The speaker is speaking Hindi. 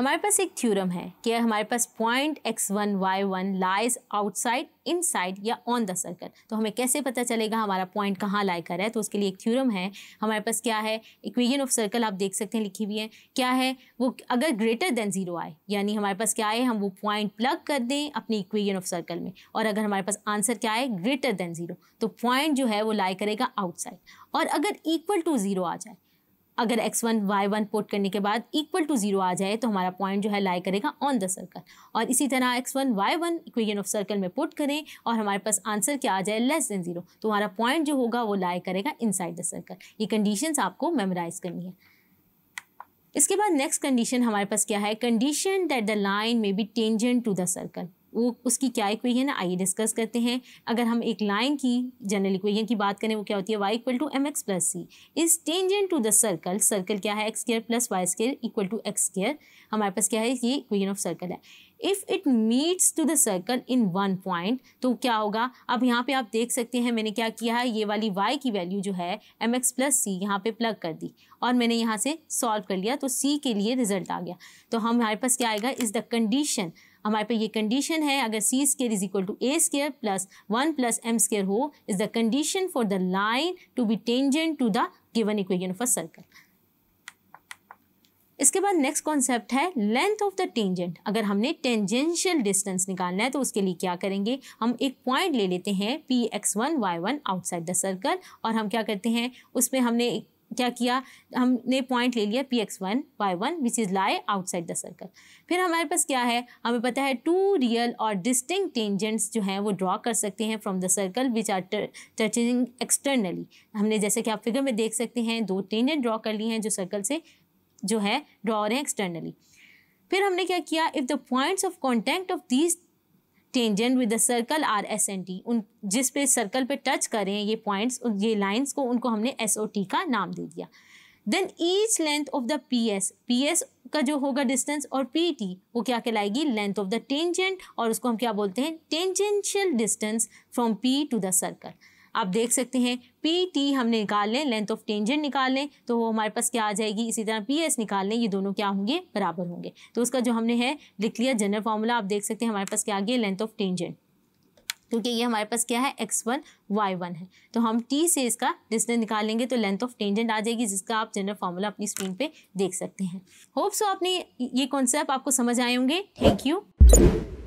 हमारे पास एक थ्योरम है कि हमारे पास point x one y one lies outside inside या ऑन द सर्कल तो हमें कैसे पता चलेगा हमारा पॉइंट कहाँ लाई कर है तो उसके लिए एक थ्योरम है हमारे पास क्या है इक्वेजन ऑफ सर्कल आप देख सकते हैं लिखी हुई है क्या है वो अगर ग्रेटर देन जीरो आए यानी हमारे पास क्या है हम वो पॉइंट प्लग कर दें अपनी इक्वेजन ऑफ सर्कल में और अगर हमारे पास आंसर क्या है ग्रेटर देन जीरो तो पॉइंट जो है वो लाई करेगा आउटसाइड और अगर इक्वल टू ज़ीरो आ जाए अगर x one y one put करने के बाद इक्वल टू जीरो आ जाए तो हमारा पॉइंट जो है लाई करेगा ऑन द सर्कल और इसी तरह x one y one equation of circle में पुट करें और हमारे पास आंसर क्या आ जाए लेस देन जीरो तो हमारा पॉइंट जो होगा वो लाई करेगा इनसाइड द सर्कल ये कंडीशंस आपको मेमोराइज करनी है इसके बाद नेक्स्ट कंडीशन हमारे पास क्या है condition that the line may be tangent to the circle वो उसकी क्या इक्वेशन है आइए डिस्कस करते हैं अगर हम एक लाइन की जनरल इक्वेशन की बात करें वो क्या होती है y equal to m x plus c is tangent to the circle circle क्या है x square plus y square equal to x square हमारे पास क्या है ये इक्वेशन ऑफ सर्कल है if it meets to the circle in one point तो क्या होगा अब यहाँ पे आप देख सकते हैं मैंने क्या किया है ये वाली y की वैल्यू जो है एम एक्स प्लस सी यहाँ पर प्लग कर दी और मैंने यहाँ से सॉल्व कर लिया तो c के लिए रिजल्ट आ गया तो हमारे पास क्या आएगा इज़ द कंडीशन हमारे पे ये कंडीशन है अगर c square is equal to a square plus one plus m square हो is the condition for the line to be tangent to the given equation of a circle इसके बाद नेक्स्ट कॉन्सेप्ट है लेंथ ऑफ द टेंजेंट अगर हमने टेंजेंशियल डिस्टेंस निकालना है तो उसके लिए क्या करेंगे हम एक पॉइंट ले लेते हैं P x one y one outside the circle और हम क्या करते हैं उसमें हमने क्या किया हमने पॉइंट ले लिया P x one y one which is lie outside the circle फिर हमारे पास क्या है हमें पता है टू रियल और डिस्टिंग टेंजेंट्स जो हैं वो ड्रॉ कर सकते हैं from the circle which are touching externally हमने जैसे कि आप फिगर में देख सकते हैं दो टेंजेंट ड्रॉ कर लिए हैं जो सर्कल से जो है ड्रॉ हो रहे हैं एक्सटर्नली फिर हमने क्या किया if the points of contact of these tangent with the circle are S and T उन जिस पे सर्कल पे टच करें ये पॉइंट्स ये लाइंस को उनको हमने एस ओ टी का नाम दे दिया then each length of the P S P S का जो होगा डिस्टेंस और पी टी वो क्या कहलाएगी लेंथ ऑफ द टेंजेंट और उसको हम क्या बोलते हैं tangential distance from P to the circle आप देख सकते हैं पी टी हमने निकाल लें लेंथ ऑफ टेंजेंट निकाल लें तो वो हमारे पास क्या आ जाएगी इसी तरह पी एस निकाल लें ये दोनों क्या होंगे बराबर होंगे तो उसका जो हमने है लिख लिया जनरल फार्मूला आप देख सकते हैं हमारे पास क्या आ गया लेंथ ऑफ टेंजेंट क्योंकि ये हमारे पास क्या है एक्स वन वाई वन है तो हम टी से इसका डिस्टेंस निकालेंगे तो लेंथ ऑफ टेंजेंट आ जाएगी जिसका आप जनरल फार्मूला अपनी स्क्रीन पे देख सकते हैं होप सो आपने ये कॉन्सेप्ट आपको समझ आए होंगे थैंक यू